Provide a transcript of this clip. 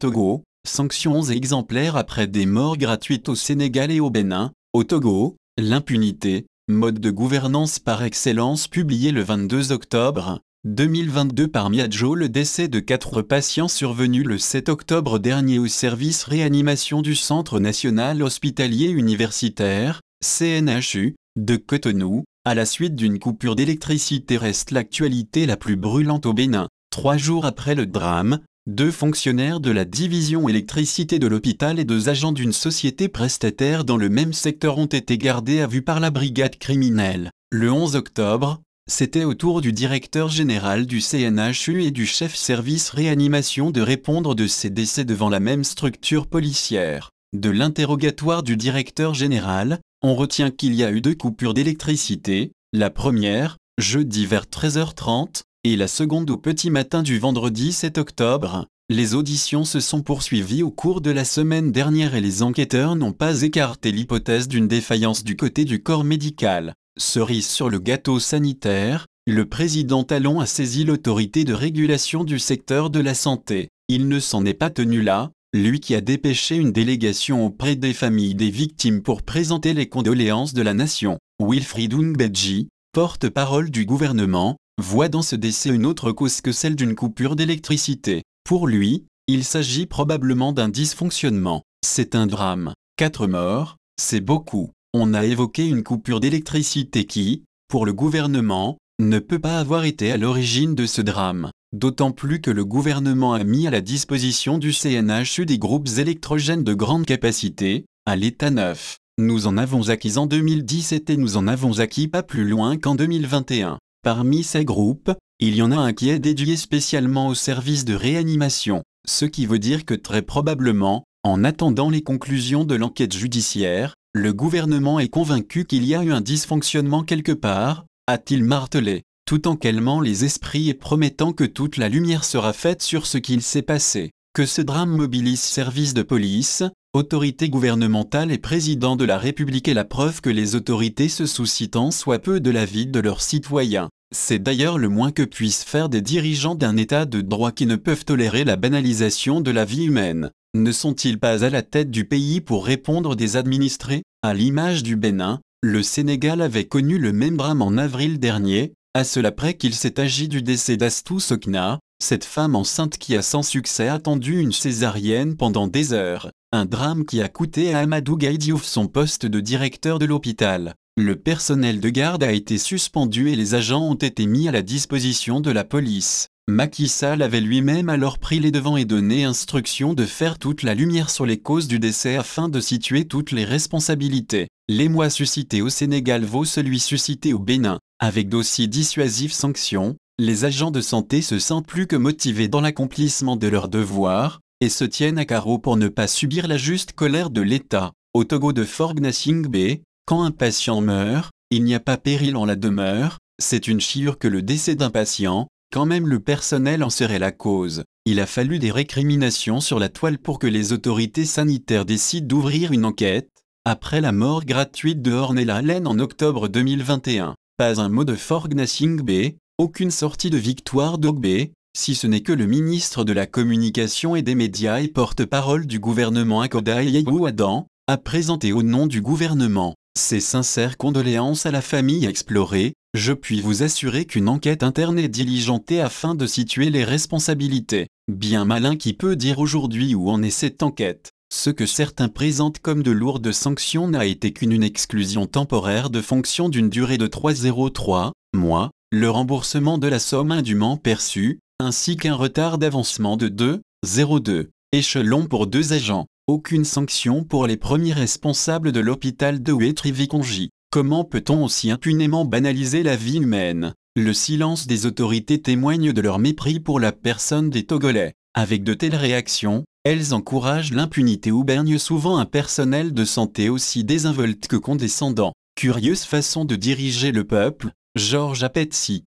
Togo, sanctions exemplaires après des morts gratuites au Sénégal et au Bénin, au Togo, l'impunité, mode de gouvernance par excellence publié le 22 octobre 2022 par Miadjo le décès de quatre patients survenus le 7 octobre dernier au service réanimation du Centre national hospitalier universitaire, CNHU, de Cotonou, à la suite d'une coupure d'électricité reste l'actualité la plus brûlante au Bénin. Trois jours après le drame, deux fonctionnaires de la division électricité de l'hôpital et deux agents d'une société prestataire dans le même secteur ont été gardés à vue par la brigade criminelle. Le 11 octobre, c'était au tour du directeur général du CNHU et du chef service réanimation de répondre de ces décès devant la même structure policière. De l'interrogatoire du directeur général, on retient qu'il y a eu deux coupures d'électricité, la première, jeudi vers 13h30, et la seconde au petit matin du vendredi 7 octobre. Les auditions se sont poursuivies au cours de la semaine dernière et les enquêteurs n'ont pas écarté l'hypothèse d'une défaillance du côté du corps médical. Cerise sur le gâteau sanitaire, le président Talon a saisi l'autorité de régulation du secteur de la santé. Il ne s'en est pas tenu là, lui qui a dépêché une délégation auprès des familles des victimes pour présenter les condoléances de la nation. Wilfried Ungbedji, porte-parole du gouvernement, voit dans ce décès une autre cause que celle d'une coupure d'électricité. Pour lui, il s'agit probablement d'un dysfonctionnement. C'est un drame. Quatre morts, c'est beaucoup. On a évoqué une coupure d'électricité qui, pour le gouvernement, ne peut pas avoir été à l'origine de ce drame, d'autant plus que le gouvernement a mis à la disposition du CNHU des groupes électrogènes de grande capacité, à l'état neuf. Nous en avons acquis en 2017 et nous en avons acquis pas plus loin qu'en 2021. Parmi ces groupes, il y en a un qui est dédié spécialement au service de réanimation, ce qui veut dire que très probablement, en attendant les conclusions de l'enquête judiciaire, le gouvernement est convaincu qu'il y a eu un dysfonctionnement quelque part, a-t-il martelé, tout en calmant les esprits et promettant que toute la lumière sera faite sur ce qu'il s'est passé, que ce drame mobilise service de police, autorité gouvernementale et président de la République est la preuve que les autorités se soucient en soit peu de la vie de leurs citoyens. C'est d'ailleurs le moins que puissent faire des dirigeants d'un État de droit qui ne peuvent tolérer la banalisation de la vie humaine. Ne sont-ils pas à la tête du pays pour répondre des administrés À l'image du Bénin, le Sénégal avait connu le même drame en avril dernier, à cela près qu'il s'est agi du décès d'Astou Sokna, cette femme enceinte qui a sans succès attendu une césarienne pendant des heures, un drame qui a coûté à Amadou Gaïdiouf son poste de directeur de l'hôpital. Le personnel de garde a été suspendu et les agents ont été mis à la disposition de la police. Macky avait lui-même alors pris les devants et donné instruction de faire toute la lumière sur les causes du décès afin de situer toutes les responsabilités. L'émoi suscité au Sénégal vaut celui suscité au Bénin. Avec d'aussi dissuasives sanctions, les agents de santé se sentent plus que motivés dans l'accomplissement de leurs devoirs et se tiennent à carreau pour ne pas subir la juste colère de l'État. Au Togo de Forgnasingbe, quand un patient meurt, il n'y a pas péril en la demeure, c'est une chiure que le décès d'un patient, quand même le personnel en serait la cause. Il a fallu des récriminations sur la toile pour que les autorités sanitaires décident d'ouvrir une enquête, après la mort gratuite de Ornella Laine en octobre 2021. Pas un mot de Forgnasing B, aucune sortie de victoire d'Ogbe, si ce n'est que le ministre de la Communication et des Médias et porte-parole du gouvernement Akodai Yehou Adam, a présenté au nom du gouvernement ces sincères condoléances à la famille explorée, je puis vous assurer qu'une enquête interne est diligentée afin de situer les responsabilités. Bien malin qui peut dire aujourd'hui où en est cette enquête. Ce que certains présentent comme de lourdes sanctions n'a été qu'une exclusion temporaire de fonction d'une durée de 3,03 mois, le remboursement de la somme indûment perçue, ainsi qu'un retard d'avancement de 2,02 échelons pour deux agents. Aucune sanction pour les premiers responsables de l'hôpital de Ouétriviconji. Comment peut-on aussi impunément banaliser la vie humaine Le silence des autorités témoigne de leur mépris pour la personne des Togolais. Avec de telles réactions, elles encouragent l'impunité ou baignent souvent un personnel de santé aussi désinvolte que condescendant. Curieuse façon de diriger le peuple, Georges Apetsi.